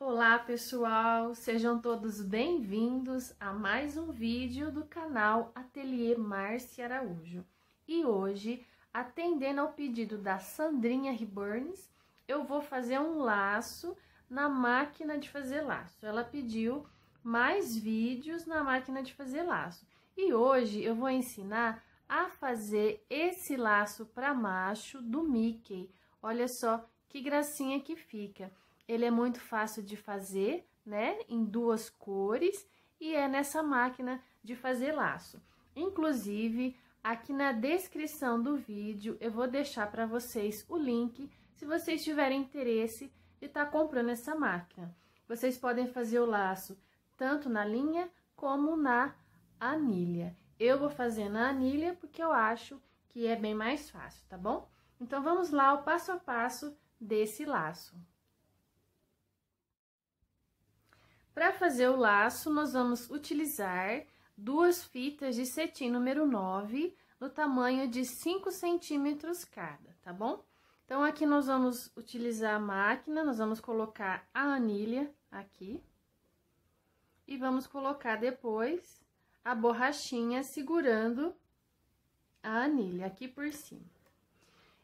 Olá pessoal, sejam todos bem-vindos a mais um vídeo do canal Ateliê Márcia Araújo. E hoje, atendendo ao pedido da Sandrinha Ribornes, eu vou fazer um laço na máquina de fazer laço. Ela pediu mais vídeos na máquina de fazer laço. E hoje eu vou ensinar a fazer esse laço para macho do Mickey. Olha só que gracinha que fica. Ele é muito fácil de fazer, né? Em duas cores e é nessa máquina de fazer laço. Inclusive, aqui na descrição do vídeo eu vou deixar para vocês o link se vocês tiverem interesse de estar tá comprando essa máquina. Vocês podem fazer o laço tanto na linha como na anilha. Eu vou fazer na anilha porque eu acho que é bem mais fácil, tá bom? Então, vamos lá ao passo a passo desse laço. Para fazer o laço, nós vamos utilizar duas fitas de cetim número 9, no tamanho de 5 centímetros cada, tá bom? Então, aqui nós vamos utilizar a máquina, nós vamos colocar a anilha aqui. E vamos colocar depois a borrachinha segurando a anilha aqui por cima.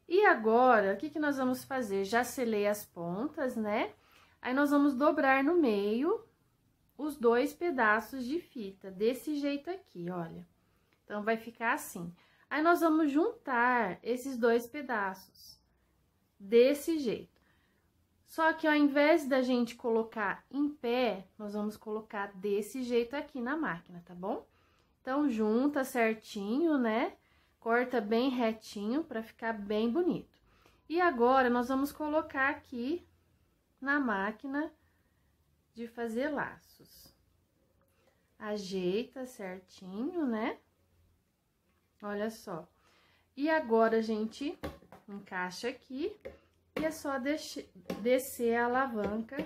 E agora, o que, que nós vamos fazer? Já selei as pontas, né? Aí, nós vamos dobrar no meio os dois pedaços de fita, desse jeito aqui, olha. Então, vai ficar assim. Aí, nós vamos juntar esses dois pedaços, desse jeito. Só que ao invés da gente colocar em pé, nós vamos colocar desse jeito aqui na máquina, tá bom? Então, junta certinho, né? Corta bem retinho para ficar bem bonito. E agora, nós vamos colocar aqui na máquina de fazer laços. Ajeita certinho, né? Olha só. E agora, a gente encaixa aqui e é só descer a alavanca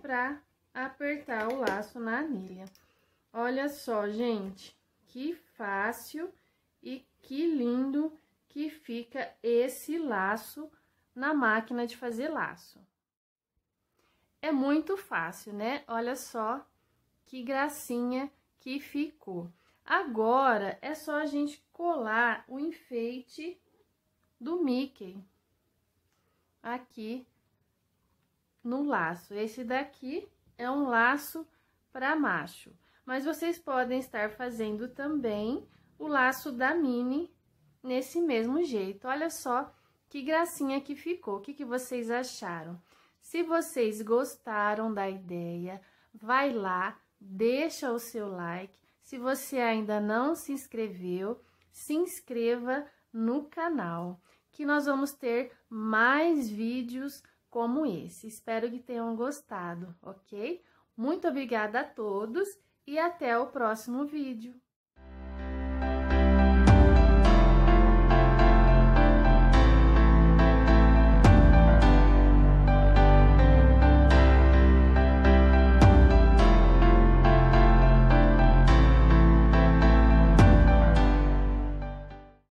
pra apertar o laço na anilha. Olha só, gente, que fácil e que lindo que fica esse laço na máquina de fazer laço. É muito fácil, né? Olha só que gracinha que ficou. Agora, é só a gente colar o enfeite do Mickey aqui no laço. Esse daqui é um laço para macho, mas vocês podem estar fazendo também o laço da mini nesse mesmo jeito. Olha só que gracinha que ficou, o que, que vocês acharam? Se vocês gostaram da ideia, vai lá, deixa o seu like. Se você ainda não se inscreveu, se inscreva no canal, que nós vamos ter mais vídeos como esse. Espero que tenham gostado, ok? Muito obrigada a todos e até o próximo vídeo.